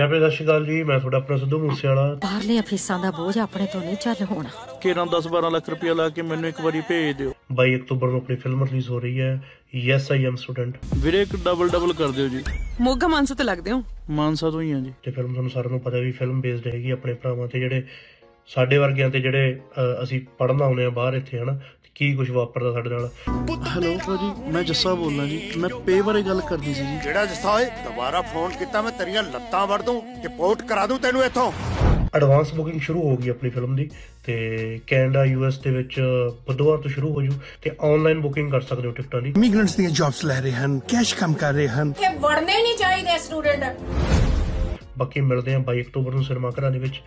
ਪਿਆਰ ਭਰੀ ਸਤਿ ਸ਼੍ਰੀ ਅਕਾਲ ਜੀ ਮੈਂ ਤੁਹਾਡਾ ਆਪਣਾ ਸਿੱਧੂ ਮੂਸੇਵਾਲਾ ਬਾਹਰਲੇ ਅਫੀਸਾਂ ਦਾ ਬੋਝ ਆਪਣੇ ਤੋਂ ਨਹੀਂ ਚੱਲ ਹੋਣਾ ਕੇਰਾਂ 10-12 ਲੱਖ ਰੁਪਏ ਲਾ ਕੇ ਮੈਨੂੰ ਇੱਕ ਵਾਰੀ ਭੇਜ ਦਿਓ ਬਾਈ ਅਕਤੂਬਰ ਨੂੰ ਆਪਣੀ ਫਿਲਮ ਰਿਲੀਜ਼ ਹੋ ਰਹੀ ਹੈ ਯੈਸ ਆਈ ਐਮ ਸਟੂਡੈਂਟ ਵੀਰੇ ਇੱਕ ਡਬਲ ਡਬਲ ਕਰ ਦਿਓ ਜੀ ਮੋਗਾ ਮਾਨਸਾ ਤੇ ਲੱਗਦੇ ਹੋ ਮਾਨਸਾ ਤੋਂ ਹੀ ਆ ਜੀ ਤੇ ਫਿਲਮ ਤੁਹਾਨੂੰ ਸਾਰਿਆਂ ਨੂੰ ਪਤਾ ਵੀ ਫਿਲਮ ਬੇਸਡ ਹੈਗੀ ਆਪਣੇ ਭਰਾਵਾਂ ਤੇ ਜਿਹੜੇ ਸਾਡੇ ਵਰਗਿਆਂ ਤੇ ਜਿਹੜੇ ਅਸੀਂ ਪੜਨਾ ਆਉਂਦੇ ਆ ਬਾਹਰ ਇੱਥੇ ਹਨਾ ਕੀ ਕੁਝ ਵਾਪਰਦਾ ਸਾਡੇ ਨਾਲ ਹੈਲੋ ਭਾਜੀ ਮੈਂ ਜੱਸਾ ਬੋਲਦਾ ਜੀ ਮੈਂ ਪੇ ਬਾਰੇ ਗੱਲ ਕਰਦੀ ਸੀ ਜੀ ਜਿਹੜਾ ਜੱਸਾ ਓਏ ਦੁਬਾਰਾ ਫੋਨ ਕੀਤਾ ਮੈਂ ਤੇਰੀਆਂ ਲੱਤਾਂ ਵੜ ਦੂੰ ਰਿਪੋਰਟ ਕਰਾ ਦੂੰ ਤੈਨੂੰ ਇੱਥੋਂ ਐਡਵਾਂਸ ਬੁਕਿੰਗ ਸ਼ੁਰੂ ਹੋ ਗਈ ਆਪਣੀ ਫਿਲਮ ਦੀ ਤੇ ਕੈਨੇਡਾ ਯੂ ਐਸ ਦੇ ਵਿੱਚ ਬੁੱਧਵਾਰ ਤੋਂ ਸ਼ੁਰੂ ਹੋ ਜੂ ਤੇ ਆਨਲਾਈਨ ਬੁਕਿੰਗ ਕਰ ਸਕਦੇ ਹੋ ਟਿਕਟਾਂ ਦੀ ਇਮੀਗ੍ਰੈਂਟਸ ਦੀਆਂ ਜੌਬਸ ਲੈ ਰਹੇ ਹਨ ਕੈਸ਼ ਕੰਮ ਕਰ ਰਹੇ ਹਨ ਕਿ ਵੜਨੇ ਨਹੀਂ ਚਾਹੀਦੇ ਸਟੂਡੈਂਟ ਬਾਕੀ ਮਿਲਦੇ ਆ 22 ਅਕਤੂਬਰ ਨੂੰ ਸਿਨੇਮਾ ਘਰਾਂ ਦੇ ਵਿੱਚ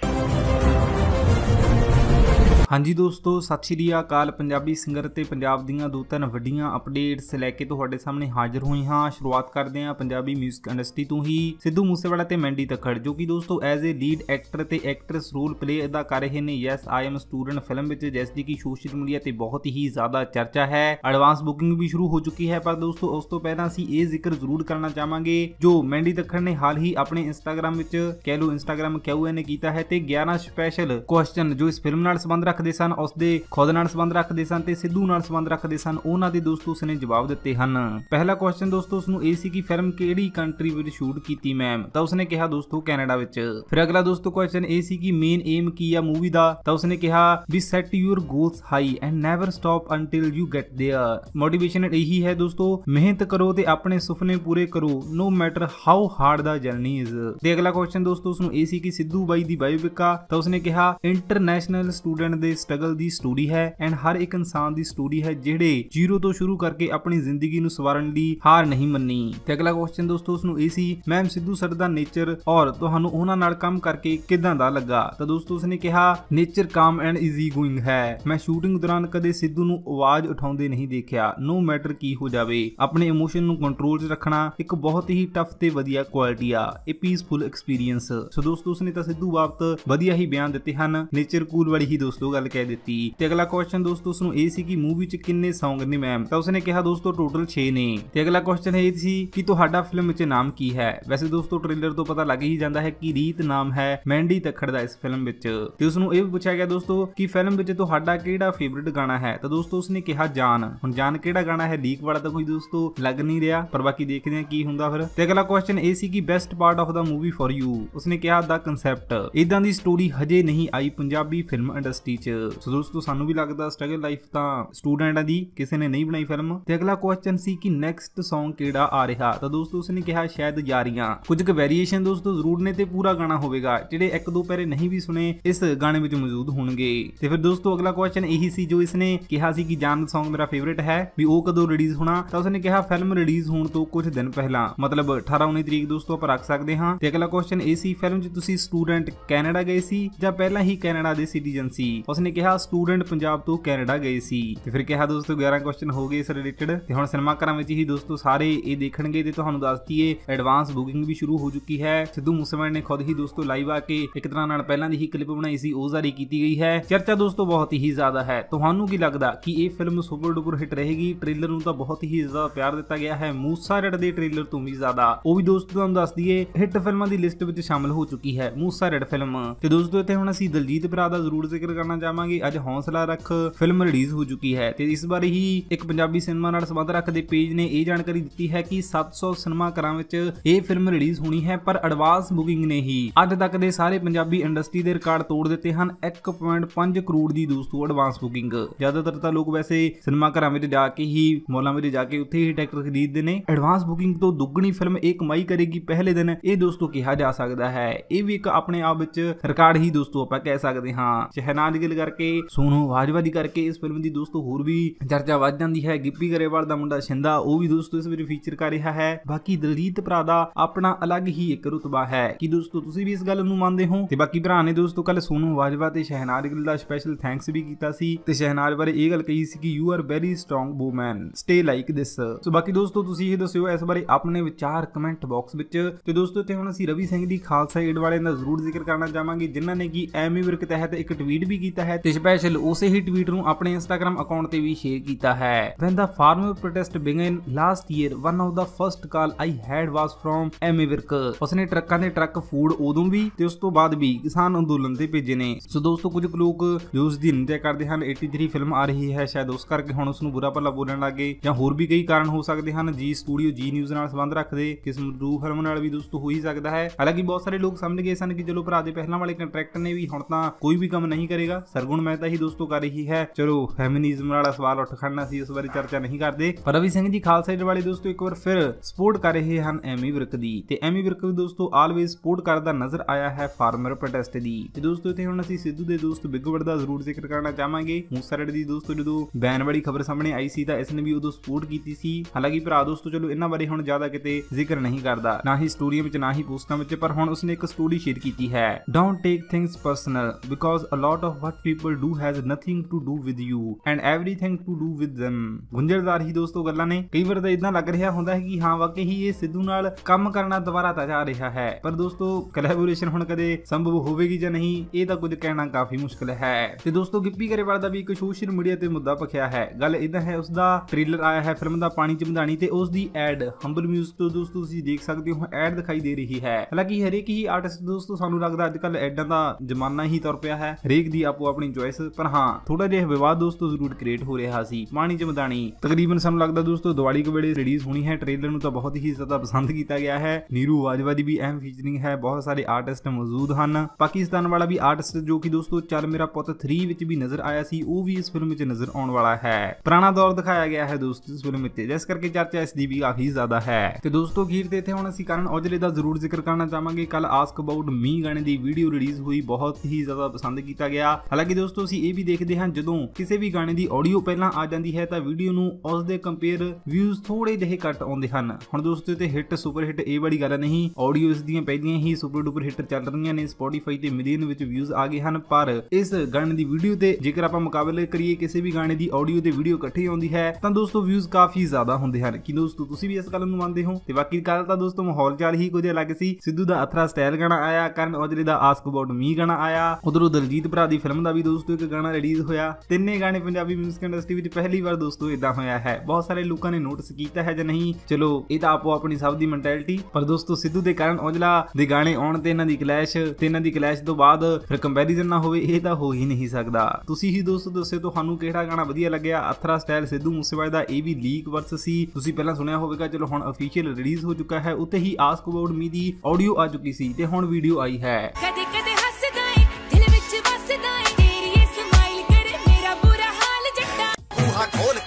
ਹਾਂਜੀ ਦੋਸਤੋ ਸਤਿ ਸ਼੍ਰੀ ਅਕਾਲ ਪੰਜਾਬੀ ਸਿੰਗਰ ਤੇ ਪੰਜਾਬ ਦੀਆਂ ਦੋ ਤਿੰਨ ਵੱਡੀਆਂ ਅਪਡੇਟਸ ਲੈ ਕੇ ਤੁਹਾਡੇ ਸਾਹਮਣੇ ਹਾਜ਼ਰ ਹੋਈ ਹਾਂ ਸ਼ੁਰੂਆਤ ਕਰਦੇ ਹਾਂ ਪੰਜਾਬੀ 뮤직 ਇੰਡਸਟਰੀ ਤੋਂ ਹੀ ਸਿੱਧੂ ਮੂਸੇਵਾਲਾ ਤੇ ਮੰਡੀ ਤਖੜ ਜੋ ਕਿ ਦੋਸਤੋ ਐਜ਼ ਅ ਲੀਡ ਐਕਟਰ ਤੇ ਐਕਟਰੈਸ ਰੋਲ ਪਲੇ ਅਦਾ ਕਰ ਰਹੇ ਨੇ yes I am student film ਵਿੱਚ ਜਿਸ ਦੀ ਕਿ ਸੋਸ਼ਲ ਮੀਡੀਆ ਤੇ ਬਹੁਤ ਹੀ ਜ਼ਿਆਦਾ ਚਰਚਾ ਹੈ ਐਡਵਾਂਸ ਬੁਕਿੰਗ ਵੀ ਸ਼ੁਰੂ ਹੋ ਚੁੱਕੀ ਹੈ ਪਰ ਦੋਸਤੋ ਉਸ ਤੋਂ ਪਹਿਲਾਂ ਅਸੀਂ ਇਹ ਜ਼ਿਕਰ ਜ਼ਰੂਰ ਕਰਨਾ ਚਾਹਾਂਗੇ ਜੋ ਮੰਡੀ ਤਖੜ ਨੇ ਹਾਲ ਹੀ ਆਪਣੇ ਇੰਸਟਾਗ੍ਰam ਵਿੱਚ ਕਹਿ ਲੋ ਇੰਸਟਾਗ੍ਰam ਕਿਊਐਨਏ ਕੀਤਾ ਹੈ ਤੇ 11 ਸਪੈਸ਼ਲ ਕੁਐਸਚਨ ਜੋ ਇਸ ਫਿਲਮ ਨਾਲ ਸੰਬੰਧ ਰੱਖਦੇ ਸਨ ਉਸ ਦੇ ਖੁਦ ਨਾਲ ਸੰਬੰਧ ਰੱਖਦੇ ਸਨ ਤੇ ਸਿੱਧੂ ਨਾਲ ਸੰਬੰਧ ਰੱਖਦੇ ਸਨ ਉਹਨਾਂ ਦੇ ਦੋਸਤ ਉਸ ਨੇ ਜਵਾਬ ਦਿੱਤੇ ਹਨ ਪਹਿਲਾ ਕੁਐਸਚਨ ਦੋਸਤੋ ਉਸ ਨੂੰ ਇਹ ਸੀ ਕਿ ਫਿਲਮ ਕਿਹੜੀ ਕੰਟਰੀ ਵਿੱਚ ਸ਼ੂਟ ਕੀਤੀ ਮੈਮ ਤਾਂ ਉਸਨੇ ਕਿਹਾ ਦੋਸਤੋ ਕੈਨੇਡਾ ਵਿੱਚ ਫਿਰ ਅਗਲਾ ਦੋਸਤੋ ਕੁਐਸਚਨ ਇਹ ਸੀ ਕਿ ਮੇਨ ਏਮ ਕੀ ਆ ਮੂਵੀ ਦਾ ਤਾਂ ਉਸਨੇ ਕਿਹਾ ਵੀ set your goals high and never stop until you get there motivation ਇਹੀ ਹੈ ਦੋਸਤੋ ਮਿਹਨਤ ਕਰੋ ਤੇ ਆਪਣੇ ਸੁਪਨੇ ਪੂਰੇ ਕਰੋ no matter how hard the journey is ਤੇ ਅਗਲਾ ਕੁਐਸਚਨ ਦੋਸਤੋ ਉਸ ਨੂੰ ਇਹ ਸੀ ਕਿ ਸਿੱਧੂ ਬਾਈ ਦੀ ਬਾਇਓਪਿਕ ਆ ਤਾਂ ਉਸਨੇ ਕਿਹਾ ਇੰਟਰਨੈਸ਼ਨਲ ਸਟੂਡੈਂਟ ਦੇ ਸਟਰਗਲ ਦੀ ਸਟੋਰੀ ਹੈ ਐਂਡ ਹਰ ਇੱਕ ਇਨਸਾਨ ਦੀ ਸਟੋਰੀ ਹੈ ਜਿਹੜੇ ਜ਼ੀਰੋ ਤੋਂ ਸ਼ੁਰੂ ਕਰਕੇ ਆਪਣੀ ਜ਼ਿੰਦਗੀ ਨੂੰ ਸਵਾਰਨ ਲਈ ਹਾਰ ਨਹੀਂ ਮੰਨੀ ਤੇ ਅਗਲਾ ਕੁਐਸਚਨ ਦੋਸਤੋ ਉਸ ਨੂੰ ਇਹ ਸੀ ਮੈਮ ਸਿੱਧੂ ਸਰ ਦਾ ਨੇਚਰ ਔਰ ਤੁਹਾਨੂੰ ਉਹਨਾਂ ਨਾਲ ਕੰਮ ਕਰਕੇ ਕਿਦਾਂ ਦਾ ਲੱਗਾ ਤਾਂ ਦੋਸਤੋ ਉਸਨੇ ਕਿਹਾ ਨੇਚਰ ਕਾਮ ਐਂਡ ਈਜ਼ੀ ਗੋਇੰਗ ਹੈ ਮੈਂ ਸ਼ੂਟਿੰਗ ਦੌਰਾਨ ਕਦੇ ਸਿੱਧੂ ਨੂੰ ਆਵਾਜ਼ ਉਠਾਉਂਦੇ ਨਹੀਂ ਦੇਖਿਆ ਨੋ ਮੈਟਰ ਕੀ ਹੋ ਜਾਵੇ ਆਪਣੇ ਇਮੋਸ਼ਨ ਨੂੰ ਕੰਟਰੋਲ 'ਚ ਰੱਖਣਾ ਇੱਕ ਬਹੁਤ ਹੀ ਟਫ ਤੇ ਵਧੀਆ ਕੁਆਲਿਟੀ ਆ ਇਹ ਪੀਸਫੁਲ ਐਕਸਪੀਰੀਅੰਸ ਸੋ ਦੋਸਤੋ ਉਸਨੇ ਤਾਂ ਸਿੱਧੂ ਬਾਬਤ ਵਧੀਆ ਹੀ ਬਿਆਨ ਦਿੱਤੇ ਹਨ ਨੇਚਰ ਕੂਲ ਵਾਲੀ ਹੀ ਦੋਸਤੋ ਗੱਲ ਕਹਿ ਦਿੱਤੀ ਤੇ ਅਗਲਾ ਕੁਐਸਚਨ ਦੋਸਤੋ ਉਸ ਨੂੰ ਇਹ ਸੀ ਕਿ ਮੂਵੀ 'ਚ ਕਿੰਨੇ Song ਨੇ ਮੈਮ ਤਾਂ ਉਸਨੇ ਕਿਹਾ ਦੋਸਤੋ ਟੋਟਲ 6 ਨੇ ਤੇ ਅਗਲਾ ਕੁਐਸਚਨ ਇਹ ਸੀ ਕਿ ਤੁਹਾਡਾ ਫਿਲਮ 'ਚ ਨਾਮ ਕੀ ਹੈ ਵੈਸੇ ਦੋਸਤੋ ਟ੍ਰੇਲਰ ਤੋਂ ਪਤਾ ਲੱਗ ਹੀ ਜਾਂਦਾ ਹੈ ਕਿ ਰੀਤ ਨਾਮ ਹੈ ਮੈਂਡੀ ਤਖੜ ਦਾ ਇਸ ਫਿਲਮ ਵਿੱਚ ਤੇ ਉਸ ਨੂੰ ਇਹ ਵੀ ਪੁੱਛਿਆ ਗਿਆ ਦੋਸਤੋ ਕਿ ਫਿਲਮ ਵਿੱਚ ਤੁਹਾਡਾ ਕਿਹੜਾ ਫੇਵਰਿਟ ਗਾਣਾ ਹੈ ਤਾਂ ਦੋਸਤੋ ਉਸਨੇ ਕਿਹਾ ਜਾਨ ਹੁਣ ਜਾਨ ਕਿਹੜਾ ਗਾਣਾ ਹੈ ਲੀਕ ਵਾਲਾ ਤਾਂ ਕੋਈ ਦੋਸਤੋ ਲੱਗ ਨਹੀਂ ਰਿਹਾ ਪਰ ਬਾਕੀ ਦੇਖਦੇ ਹਾਂ ਕੀ ਹੁੰਦਾ ਫਿਰ ਤੇ ਅਗਲਾ ਕੁਐਸਚਨ ਇਹ ਸੀ ਕਿ best part of the movie for you ਉਸਨੇ ਕਿਹਾ ਦਾ ਕਨਸੈਪਟ ਇਦਾਂ ਦੀ ਸਟੋਰੀ ਹਜੇ ਨਹੀਂ ਆਈ ਪੰਜਾਬੀ ਫਿਲਮ ਇੰਡਸਟਰੀ ਚ ਸੋ ਦੋਸਤੋ ਸਾਨੂੰ ਵੀ ਲੱਗਦਾ ਸਟ੍ਰਗਲ ਲਾਈਫ ਤਾਂ ਸਟੂਡੈਂਟਾਂ ਦੀ ਕਿਸੇ ਨੇ ਨਹੀਂ ਬਣਾਈ ਫਿਲਮ ਤੇ ਅਗਲਾ ਕੁਐਸਚਨ ਸੀ ਕਿ ਨੈਕਸਟ Song ਕਿਹੜਾ ਆ ਰਿਹਾ ਤਾਂ ਦੋਸਤੋ ਉਸਨੇ ਕਿਹਾ ਸ਼ਾਇਦ ਯਾਰੀਆਂ ਕੁਝ ਕੁ ਵੇਰੀਏਸ਼ਨ ਦੋਸਤੋ ਜ਼ਰੂਰ ਨੇ ਤੇ ਪੂਰਾ ਗਾਣਾ ਹੋਵੇਗਾ ਜਿਹੜੇ ਇੱਕ ਦੋ ਪੈਰੇ ਨਹੀਂ ਵੀ ਸੁਨੇ ਇਸ ਗਾਣੇ ਵਿੱਚ ਮੌਜੂਦ ਹੋਣਗੇ ਤੇ ਫਿਰ ਦੋਸਤੋ ਅਗਲਾ ਕੁਐਸਚਨ ਇਹੀ ਸੀ ਜੋ ਇਸਨੇ ਕਿਹਾ ਸੀ ਕਿ ਜਾਨ Song ਮੇਰਾ ਫੇਵਰਿਟ ਹੈ ਵੀ ਉਹ ਕਦੋਂ ਰਿਲੀਜ਼ ਹੋਣਾ ਤਾਂ ਉਸਨੇ ਕਿਹਾ ਫਿਲਮ ਰਿਲੀਜ਼ ਹੋਣ ਤੋਂ ਕੁਝ ਦਿਨ ਪਹਿਲਾਂ ਮਤਲਬ 18 19 ਤਰੀਕ ਦੋਸਤੋ ਆਪਾਂ ਰੱਖ ਸਕਦੇ ਹਾਂ ਤੇ ਅਗਲਾ ਕੁਐਸਚਨ ਇਹ ਸੀ ਫਿਲਮ 'ਚ ਤੁਸੀਂ ਸਟੂਡੈਂਟ ਕੈਨੇਡਾ ਗਏ ਸੀ ਜਾਂ ਪਹਿਲਾਂ ਹੀ ਕੈਨੇਡਾ ਦੇ ਸਿਟੀਜ਼ਨ ਸੀ ਉਸਨੇ ਕਿਹਾ ਸਟੂਡੈਂਟ ਪੰਜਾਬ ਤੋਂ ਕੈਨੇਡਾ ਗਏ ਸੀ ਤੇ ਫਿਰ ਕਿਹਾ ਦੋਸਤੋ 11 ਕੁਐਸਚਨ ਹੋ ਗਏ ਇਸ ਰਿਲੇਟਡ ਤੇ ਹੁਣ ਸਿਨੇਮਾ ਘਰਾਂ ਵਿੱਚ ਹੀ ਦੋਸਤੋ ਸਾਰੇ ਇਹ ਦੇਖਣਗੇ ਤੇ ਤੁਹਾਨੂੰ ਦੱਸ ਦਈਏ ਐਡਵਾਂਸ ਬੁਕਿੰਗ ਵੀ ਸ਼ੁਰੂ ਹੋ ਚੁੱਕੀ ਹੈ ਸਿੱਧੂ ਮੂਸੇਵਾਲੇ ਨੇ ਖੁਦ ਹੀ ਦੋਸਤੋ ਲਾਈਵ ਆ ਕੇ ਇੱਕ ਤਰ੍ਹਾਂ ਨਾਲ ਪਹਿਲਾਂ ਦੀ ਹੀ ਕਲਿੱਪ ਬਣਾਈ ਸੀ ਉਹ ਜ਼ਾਰੀ ਕੀਤੀ ਗਈ ਹੈ ਚਰਚਾ ਦੋਸਤੋ ਬਹੁਤ ਹੀ ਜ਼ਿਆਦਾ ਹੈ ਤੁਹਾਨੂੰ ਕੀ ਲੱਗਦਾ ਕਿ ਇਹ ਫਿਲਮ ਸੁਪਰ ਡੁਪਰ ਹਿੱਟ ਰਹੇਗੀ ਟ੍ਰੇਲਰ ਨੂੰ ਤਾਂ ਬਹੁਤ ਹੀ ਜ਼ਿਆਦਾ ਪਿਆਰ ਦਿੱਤਾ ਗਿਆ ਹੈ ਮੂਸਾ ਰੈਡ ਦੇ ਟ੍ਰੇਲਰ ਤੋਂ ਵੀ ਜ਼ਿਆਦਾ ਉਹ ਵੀ ਦੋਸਤੋ ਤੁਹਾਨੂੰ ਦੱਸ ਦਈਏ ਹਿੱਟ ਫਿਲਮਾਂ ਦੀ ਲਿਸਟ ਵਿੱਚ ਸ਼ਾਮਲ ਹੋ ਚੁੱਕੀ ਹੈ ਮੂਸਾ ਰੈਡ ਫਿਲਮ ਤੇ ਦੋਸਤੋ ਇੱਥੇ ਹੁਣ ਅਸੀਂ ਦਲਜੀਤ ਭਰਾ ਦਾ ਜ਼ਰੂਰ ਜ਼ਿਕਰ ਕਰਨਾ ਜਾਵਾਂਗੇ ਅੱਜ ਹੌਸਲਾ ਰੱਖ ਫਿਲਮ ਰਿਲੀਜ਼ ਹੋ ਚੁੱਕੀ ਹੈ ਤੇ ਇਸ ਬਾਰੇ ਹੀ ਇੱਕ ਪੰਜਾਬੀ ਸਿਨੇਮਾ ਨਾਲ ਸੰਬੰਧ ਰੱਖਦੇ ਪੇਜ ਨੇ ਇਹ ਜਾਣਕਾਰੀ ਦਿੱਤੀ ਹੈ ਕਿ 700 ਸਿਨੇਮਾ ਘਰਾਂ ਵਿੱਚ ਇਹ ਫਿਲਮ ਰਿਲੀਜ਼ ਹੋਣੀ ਹੈ ਪਰ ਐਡਵਾਂਸ ਬੁਕਿੰਗ ਨੇ ਹੀ ਅੱਜ ਤੱਕ ਦੇ ਸਾਰੇ ਪੰਜਾਬੀ ਇੰਡਸਟਰੀ ਦੇ ਰਿਕਾਰਡ ਤੋੜ ਦਿੱਤੇ ਹਨ 1.5 ਕਰੋੜ ਦੀ ਦੋਸਤੋ ਐਡਵਾਂਸ ਬੁਕਿੰਗ ਜ਼ਿਆਦਾਤਰ ਤਾਂ ਲੋਕ ਵੈਸੇ ਸਿਨੇਮਾ ਘਰਾਂ ਵਿੱਚ ਜਾ ਕੇ ਹੀ ਮੌਲਾਂ ਵਿੱਚ ਜਾ ਕੇ ਉੱਥੇ ਹੀ ਟਿਕਟ ਖਰੀਦਦੇ ਨੇ ਐਡਵਾਂਸ ਬੁਕਿੰਗ ਤੋਂ ਦੁੱਗਣੀ ਫਿਲਮ ਇਹ ਕਮਾਈ ਕਰੇਗੀ ਪਹਿਲੇ ਦਿਨ ਇਹ ਦੋਸਤੋ ਕਿਹਾ ਜਾ ਸਕਦਾ ਹੈ ਇਹ ਵੀ ਇੱਕ ਆਪਣੇ ਆਪ ਵਿੱਚ ਰਿਕਾਰਡ ਹੀ ਦੋਸਤੋ ਆਪਾਂ ਕਹਿ ਸਕਦੇ ਹਾਂ ਸ਼ਹਿਨਾਜ਼ ਗਿਲ ਗਿੱਲ ਕਰਕੇ ਸੋਨੂ ਆਵਾਜ਼ਵਾਦੀ ਕਰਕੇ ਇਸ ਫਿਲਮ ਦੀ ਦੋਸਤੋ ਹੋਰ ਵੀ ਚਰਚਾ ਵੱਧ ਜਾਂਦੀ ਹੈ ਗਿੱਪੀ ਗਰੇਵਾਲ ਦਾ ਮੁੰਡਾ ਸ਼ਿੰਦਾ ਉਹ ਵੀ ਦੋਸਤੋ ਇਸ ਵਿੱਚ ਫੀਚਰ ਕਰ ਰਿਹਾ ਹੈ ਬਾਕੀ ਦਲਜੀਤ ਭਰਾ ਦਾ ਆਪਣਾ ਅਲੱਗ ਹੀ ਇੱਕ ਰੁਤਬਾ ਹੈ ਕਿ ਦੋਸਤੋ ਤੁਸੀਂ ਵੀ ਇਸ ਗੱਲ ਨੂੰ ਮੰਨਦੇ ਹੋ ਤੇ ਬਾਕੀ ਭਰਾ ਨੇ ਦੋਸਤੋ ਕੱਲ ਸੋਨੂ ਆਵਾਜ਼ਵਾ ਤੇ ਸ਼ਹਿਨਾਜ਼ ਗਿੱਲ ਦਾ ਸਪੈਸ਼ਲ ਥੈਂਕਸ ਵੀ ਕੀਤਾ ਸੀ ਤੇ ਸ਼ਹਿਨਾਜ਼ ਬਾਰੇ ਇਹ ਗੱਲ ਕਹੀ ਸੀ ਕਿ you are very strong woman stay like this so ਬਾਕੀ ਦੋਸਤੋ ਤੁਸੀਂ ਇਹ ਦੱਸਿਓ ਇਸ ਬਾਰੇ ਆਪਣੇ ਵਿਚਾਰ ਕਮੈਂਟ ਬਾਕਸ ਵਿੱਚ ਤੇ ਦੋਸਤੋ ਤੇ ਹੁਣ ਅਸੀਂ ਰਵੀ ਸਿੰਘ ਦੀ ਖਾਲਸਾ ਏਡ ਵਾਲਿਆਂ ਦਾ ਜ਼ਰੂਰ ਜ਼ਿਕਰ ਕਰਨਾ ਚਾਹਾਂਗੇ ਜਿਨ੍ਹਾਂ ਨੇ ਕੀ ਐਮੀ ਵਰਕ ਤਹਿਤ ਇੱਕ ਟਵੀਟ ਵੀ ਕੀਤਾ ਕੀਤਾ ਹੈ ਤੇ ਸਪੈਸ਼ਲ ਉਸੇ ਹੀ ਟਵੀਟ ਨੂੰ ਆਪਣੇ ਇੰਸਟਾਗ੍ਰam ਅਕਾਊਂਟ ਤੇ ਵੀ ਸ਼ੇਅਰ ਕੀਤਾ ਹੈ when the farmer protest began last year one of the first call i had was from Ammy Virk ਉਸਨੇ ਟਰੱਕਾਂ ਦੇ ਟਰੱਕ ਫੂਡ ਉਦੋਂ ਵੀ ਤੇ ਉਸ ਤੋਂ ਬਾਅਦ ਵੀ ਕਿਸਾਨ ਅੰਦੋਲਨ ਤੇ ਭੇਜੇ ਨੇ ਸੋ ਦੋਸਤੋ ਕੁਝ ਲੋਕ ਯੂਜ਼ ਦੀ ਨਿੰਦਿਆ ਕਰਦੇ ਹਨ 83 ਫਿਲਮ ਆ ਰਹੀ ਹੈ ਸ਼ਾਇਦ ਉਸ ਕਰਕੇ ਹੁਣ ਉਸ ਨੂੰ ਬੁਰਾ ਭਲਾ ਬੋਲਣ ਲੱਗੇ ਜਾਂ ਹੋਰ ਵੀ ਕਈ ਕਾਰਨ ਹੋ ਸਕਦੇ ਹਨ ਜੀ ਸਟੂਡੀਓ ਜੀ ਨਿਊਜ਼ ਨਾਲ ਸੰਬੰਧ ਰੱਖਦੇ ਕਿਸਮ ਰੂ ਫਿਲਮ ਨਾਲ ਵੀ ਦੋਸਤੋ ਹੋ ਹੀ ਸਕਦਾ ਹੈ ਹਾਲਾਂਕਿ ਬਹੁਤ ਸਾਰੇ ਲੋਕ ਸਮਝ ਗਏ ਸਨ ਕਿ ਚਲੋ ਭਰਾ ਦੇ ਪਹਿਲਾਂ ਵਾਲੇ ਕੰਟਰੈਕਟ ਨੇ ਵੀ ਹੁਣ ਤਾਂ ਕੋਈ ਵੀ ਕੰਮ ਨਹੀਂ ਕਰੇਗਾ ਸਰਗੁਣ ਮਹਿਤਾ ਹੀ ਦੋਸਤੋ ਕਰ ਰਹੀ ਹੈ ਚਲੋ ਫੈਮਿਨਿਜ਼ਮ ਵਾਲਾ ਸਵਾਲ ਉੱਠ ਖੜਨਾ ਸੀ ਇਸ ਬਾਰੇ ਚਰਚਾ ਨਹੀਂ ਕਰਦੇ ਪਰ ਅਵੀ ਸਿੰਘ ਜੀ ਖਾਲਸਾ ਜੀ ਵਾਲੇ ਦੋਸਤੋ ਇੱਕ ਵਾਰ ਫਿਰ ਸਪੋਰਟ ਕਰ ਰਹੇ ਹਨ ਐਮੀ ਵਿਰਕ ਦੀ ਤੇ ਐਮੀ ਵਿਰਕ ਵੀ ਦੋਸਤੋ ਆਲਵੇਸ ਸਪੋਰਟ ਕਰਦਾ ਨਜ਼ਰ ਆਇਆ ਹੈ ਫਾਰਮਰ ਪ੍ਰੋਟੈਸਟ ਦੀ ਤੇ ਦੋਸਤੋ ਇੱਥੇ ਹੁਣ ਅਸੀਂ ਸਿੱਧੂ ਦੇ ਦੋਸਤ ਬਿੱਗਵੜ ਦਾ ਜ਼ਰੂਰ ਜ਼ਿਕਰ ਕਰਨਾ ਚਾਹਾਂਗੇ ਮੂਸਰੜ ਦੀ ਦੋਸਤੋ ਜਦੋਂ ਬੈਨ ਵਾਲੀ ਖਬਰ ਸਾਹਮਣੇ ਆਈ ਸੀ ਤਾਂ ਇਸ ਨੇ ਵੀ ਉਦੋਂ ਸਪੋਰਟ ਕੀਤੀ ਸੀ ਹਾਲਾਂਕਿ ਭਰਾ ਦੋਸਤੋ ਚਲੋ ਇਹਨਾਂ ਬਾਰੇ ਹੁਣ ਜ਼ਿਆਦਾ ਕਿਤੇ ਜ਼ਿਕਰ ਨਹੀਂ ਕਰਦਾ ਨਾ ਹੀ ਸਟੋਰੀਆਂ ਵਿੱਚ ਨਾ ਹੀ ਪੋਸਟਾਂ ਵਿੱਚ ਪਰ ਹੁਣ ਉਸਨੇ ਇੱਕ ਸਟੋਰੀ ਸ਼ੇਅਰ ਕੀਤੀ ਹੈ don't take things personal because a lot of what people do has nothing to do with you and everything to do with them ਗੁੰਝਲਦਾਰ ਹੀ ਦੋਸਤੋ ਗੱਲਾਂ ਨੇ ਕਈ ਵਾਰ ਤਾਂ ਇਦਾਂ ਲੱਗ ਰਿਹਾ ਹੁੰਦਾ ਹੈ ਕਿ ਹਾਂ ਵਾਕਈ ਹੀ ਇਹ ਸਿੱਧੂ ਨਾਲ ਕੰਮ ਕਰਨਾ ਦੁਬਾਰਾ ਤਾਂ ਜਾ ਰਿਹਾ ਹੈ ਪਰ ਦੋਸਤੋ ਕੋਲੈਬੋਰੇਸ਼ਨ ਹੁਣ ਕਦੇ ਸੰਭਵ ਹੋਵੇਗੀ ਜਾਂ ਨਹੀਂ ਇਹ ਤਾਂ ਕੁਝ ਕਹਿਣਾ ਕਾਫੀ ਮੁਸ਼ਕਲ ਹੈ ਤੇ ਦੋਸਤੋ ਗਿੱਪੀ ਗਰੇਵਾਲ ਦਾ ਵੀ ਇੱਕ ਸੋਸ਼ਲ ਮੀਡੀਆ ਤੇ ਮੁੱਦਾ ਪਖਿਆ ਹੈ ਗੱਲ ਇਦਾਂ ਹੈ ਉਸ ਦਾ ਟ੍ਰੇਲਰ ਆਇਆ ਹੈ ਫਿਲਮ ਦਾ ਪਾਣੀ ਚਮਦਾਣੀ ਤੇ ਉਸ ਦੀ ਐਡ ਹੰਬਲ ਮਿਊਜ਼ਿਕ ਤੋਂ ਦੋਸਤੋ ਤੁਸੀਂ ਦੇਖ ਸਕਦੇ ਹੋ ਐਡ ਦਿਖਾਈ ਦੇ ਰਹੀ ਹੈ ਹਾਲਾਂਕਿ ਹਰੇਕ ਹੀ ਆਰਟਿਸਟ ਦੋਸਤੋ ਸਾਨੂੰ ਲੱਗਦਾ ਅੱਜ ਕੱਲ ਐਡਾਂ ਦਾ ਜ਼ਮਾਨਾ ਹੀ ਤੁਰ ਪਿਆ ਹੈ ਹਰੇਕ ਦੀ ਆਪ ਆਪੋ ਆਪਣੀ ਚੋਇਸ ਪਰ ਹਾਂ ਥੋੜਾ ਜਿਹਾ ਵਿਵਾਦ ਦੋਸਤੋ ਜ਼ਰੂਰ ਕ੍ਰੀਏਟ ਹੋ ਰਿਹਾ ਸੀ ਪਾਣੀ ਜਮਦਾਨੀ ਤਕਰੀਬਨ ਸਾਨੂੰ ਲੱਗਦਾ ਦੋਸਤੋ ਦਿਵਾਲੀ ਵੇਲੇ ਰਿਲੀਜ਼ ਹੋਣੀ ਹੈ ਟ੍ਰੇਲਰ ਨੂੰ ਤਾਂ ਬਹੁਤ ਹੀ ਜ਼ਿਆਦਾ ਪਸੰਦ ਕੀਤਾ ਗਿਆ ਹੈ ਨੀਰੂ ਆਵਾਜ਼ਵਾਦੀ ਵੀ ਅਹਿਮ ਫੀਚਰਿੰਗ ਹੈ ਬਹੁਤ ਸਾਰੇ ਆਰਟਿਸਟ ਮੌਜੂਦ ਹਨ ਪਾਕਿਸਤਾਨ ਵਾਲਾ ਵੀ ਆਰਟਿਸਟ ਜੋ ਕਿ ਦੋਸਤੋ ਚੱਲ ਮੇਰਾ ਪੁੱਤ 3 ਵਿੱਚ ਵੀ ਨਜ਼ਰ ਆਇਆ ਸੀ ਉਹ ਵੀ ਇਸ ਫਿਲਮ ਵਿੱਚ ਨਜ਼ਰ ਆਉਣ ਵਾਲਾ ਹੈ ਪੁਰਾਣਾ ਦੌਰ ਦਿਖਾਇਆ ਗਿਆ ਹੈ ਦੋਸਤੋ ਇਸ ਫਿਲਮ ਵਿੱਚ ਜਿਸ ਕਰਕੇ ਚਰਚਾ ਇਸ ਦੀ ਵੀ ਕਾਫੀ ਜ਼ਿਆਦਾ ਹੈ ਤੇ ਦੋਸਤੋ ਖੀਰ ਤੇ ਇੱਥੇ ਹੁਣ ਅਸੀਂ ਕਰਨ ਔਜਲੇ ਦਾ ਜ਼ਰੂਰ ਜ਼ਿਕਰ ਕਰਨਾ ਚਾਹਾਂਗੇ ਕੱਲ ਆਸਕ ਅਬਾਊਟ ਮੀ ਗਾਣੇ ਦੀ ਵੀਡੀਓ ਰਿਲੀਜ਼ ਹੋਈ ਬਹੁਤ ਹੀ ਜ਼ਿਆਦਾ ਪਸੰਦ ਕੀਤਾ ਗਿਆ ਹਾਲਾਂਕਿ ਦੋਸਤੋ ਅਸੀਂ ਇਹ ਵੀ ਦੇਖਦੇ ਹਾਂ ਜਦੋਂ ਕਿਸੇ ਵੀ ਗਾਣੇ ਦੀ ਆਡੀਓ ਪਹਿਲਾਂ ਆ ਜਾਂਦੀ ਹੈ ਤਾਂ ਵੀਡੀਓ ਨੂੰ ਉਸ ਦੇ ਕੰਪੇਅਰ ਵਿਊਜ਼ ਥੋੜੇ ਜਿਹੇ ਘੱਟ ਆਉਂਦੇ ਹਨ ਹੁਣ ਦੋਸਤੋ ਤੇ ਹਿੱਟ ਸੁਪਰ ਹਿੱਟ ਇਹ ਵੜੀ ਗੱਲ ਨਹੀਂ ਆਡੀਓ ਇਸ ਦੀਆਂ ਪਹਿਲੀਆਂ ਹੀ ਸੁਪਰ ਡੂਪਰ ਹਿੱਟ ਚੱਲ ਰਹੀਆਂ ਨੇ ਸਪੋਟੀਫਾਈ ਤੇ ਮਿਲੀਅਨ ਵਿੱਚ ਵਿਊਜ਼ ਆ ਗਏ ਹਨ ਪਰ ਇਸ ਗਾਣੇ ਦੀ ਵੀਡੀਓ ਤੇ ਜੇਕਰ ਆਪਾਂ ਮੁਕਾਬਲੇ ਕਰੀਏ ਕਿਸੇ ਵੀ ਗਾਣੇ ਦੀ ਆਡੀਓ ਤੇ ਵੀਡੀਓ ਇਕੱਠੀ ਆਉਂਦੀ ਹੈ ਤਾਂ ਦੋਸਤੋ ਵਿਊਜ਼ ਕਾਫੀ ਜ਼ਿਆਦਾ ਹੁੰਦੇ ਹਨ ਕਿ ਦੋਸਤੋ ਤੁਸੀਂ ਵੀ ਇਸ ਗੱਲ ਨੂੰ ਮੰਨਦੇ ਹੋ ਤੇ ਬਾਕੀ ਗੱਲ ਤਾਂ ਦੋਸਤੋ ਮਾਹੌਲ ਚਾਲ ਹੀ ਕੁਝ ਅਲੱਗ ਸੀ ਸਿੱਧੂ ਦਾ ਅਥਰਾ ਸਟਾਈਲ ਗਾਣਾ ਆਇਆ ਕਰਨ ਔਜਲੇ ਦਾ ਆਸਕ ਅਬਾਊਟ ਮੀ ਗਾਣਾ ਆਇਆ ਉਧਰੋਂ ਦਲਜੀਤ ਭਰਾ ਦੀ ਫਿਲਮ ਦਾ ਵੀ ਦੋਸਤੋ ਇੱਕ ਗਾਣਾ ਰਿਲੀਜ਼ ਹੋਇਆ ਤਿੰਨੇ ਗਾਣੇ ਪੰਜਾਬੀ 뮤직 ਇੰਡਸਟਰੀ ਵਿੱਚ ਪਹਿਲੀ ਵਾਰ ਦੋਸਤੋ ਇਦਾਂ ਹੋਇਆ ਹੈ ਬਹੁਤ ਸਾਰੇ ਲੋਕਾਂ ਨੇ ਨੋਟਿਸ ਕੀਤਾ ਹੈ ਜਾਂ ਨਹੀਂ ਚਲੋ ਇਹ ਤਾਂ ਆਪੋ ਆਪਣੀ ਸਭ ਦੀ ਮੈਂਟੈਲਿਟੀ ਪਰ ਦੋਸਤੋ ਸਿੱਧੂ ਦੇ ਕਾਰਨ ਔਜਲਾ ਦੇ ਗਾਣੇ ਆਉਣ ਤੇ ਇਹਨਾਂ ਦੀ ਕਲੈਸ਼ ਤੇ ਇਹਨਾਂ ਦੀ ਕਲੈਸ਼ ਤੋਂ ਬਾਅਦ ਫਿਰ ਕੰਪੈਰੀਜ਼ਨ ਨਾ ਹੋਵੇ ਇਹ ਤਾਂ ਹੋ ਹੀ ਨਹੀਂ ਸਕਦਾ ਤੁਸੀਂ ਹੀ ਦੋਸਤੋ ਦੱਸੇ ਤੁਹਾਨੂੰ ਕਿਹੜਾ ਗਾਣਾ ਵਧੀਆ ਲੱਗਿਆ ਅਥਰਾ ਸਟਾਈਲ ਸਿੱਧੂ ਮੂਸੇਵਾਲੇ ਦਾ ਇਹ ਵੀ ਲੀਕ ਵਰਸ ਸੀ ਤੁਸੀਂ ਪਹਿਲਾਂ ਸੁਣਿਆ ਹੋਵੇਗਾ ਚਲੋ ਹੁਣ ਅਫੀਸ਼ੀਅਲ ਰਿਲੀਜ਼ ਹੋ ਚੁੱਕਾ ਹੈ ਉੱਤੇ ਹੀ ਆਸਕ ਅਬਾਊਟ ਮੀ ਦੀ ਆਡੀਓ ਆ ਚੁੱਕੀ ਸੀ ਤੇ ਹੁਣ ਵੀਡੀਓ ਆਈ ਹੈ ਕਦੇ ਕਦੇ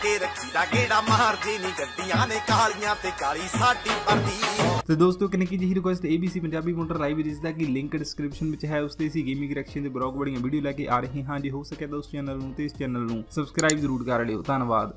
ਕੇ ਦਾ ਕਿਹੜਾ ਮਾਰਦੀ ਨਹੀਂ ਗੱਡੀਆਂ ਨੇ ਕਾਲੀਆਂ ਤੇ ਕਾਲੀ ਸਾਡੀ ਪਰਦੀ ਤੇ ਦੋਸਤੋ ਕਨੇਕੀ ਜਿਹੀ request ABC Punjabi motor live ਇਸ ਦਾ ਕਿ ਲਿੰਕ ਡਿਸਕ੍ਰਿਪਸ਼ਨ ਵਿੱਚ ਹੈ ਉਸ ਤੇ ਸੀ ਗੇਮਿੰਗ ਰੈਕਸ਼ਨ ਦੇ ਬਲੌਗ ਬੜੀਆਂ ਵੀਡੀਓ ਲੈ ਕੇ ਆ ਰਹੇ ਹਾਂ ਜੇ ਹੋ ਸਕੇ ਤਾਂ ਉਸ ਚੈਨਲ ਨੂੰ ਤੇ ਇਸ ਚੈਨਲ ਨੂੰ ਸਬਸਕ੍ਰਾਈਬ ਜ਼ਰੂਰ ਕਰ ਲਿਓ ਧੰਨਵਾਦ